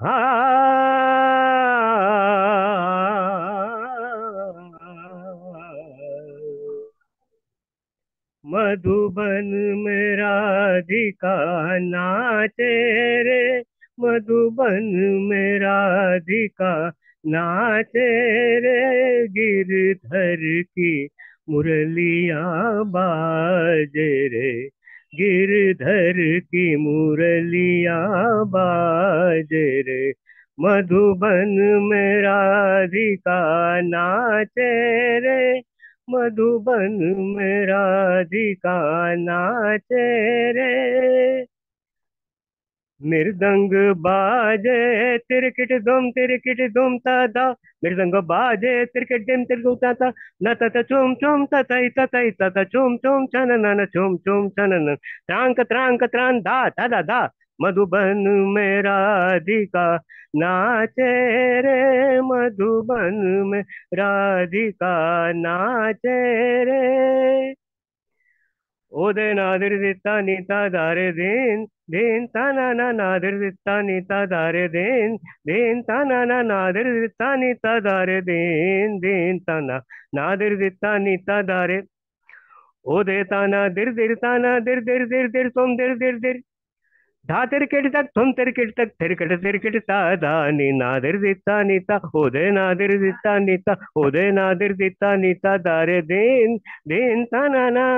मधुबन मेरा अधिका नाचे रे मधुबन मेरा अधिका नाचे रे गिरधर की मुरलिया बाजे रे गिरधर की मुरलिया बाज रे मधुबन में राधिका नाचे रे मधुबन में राधिका नाचे रे मृदंग बाजे तिरकिट दुम तिरकिट दुम तादा मृदंग बाजे तिरकिट डिम तिरकु ताता न तत चुम चुम ततई ततई तत चुम चुम चनन न चुम चुम चनन त्रांक त्रांक त्रान दा दा दा मधुबन मेरा राधिका नाचे रे मधुबन में राधिका नाचे रे ओदन नादिर दिता नीता दारे देन दिन ताना ना नादिर दिता नीता दारे देन देन ताना ना नादिर दिता नीता दारे देन देन ताना नादिर दिता नीता दारे ओदे ताना दिर दिर ताना दिर दिर दिर दिर तुम दिर दिर दिर धा तिर किट तक तुम तिर किट तक तेर किट तेर किट ता दानी नादिर दिता नीता ओ नादिर दिता नीता ओ नादिर दिता नीता दारे देन देन ताना ना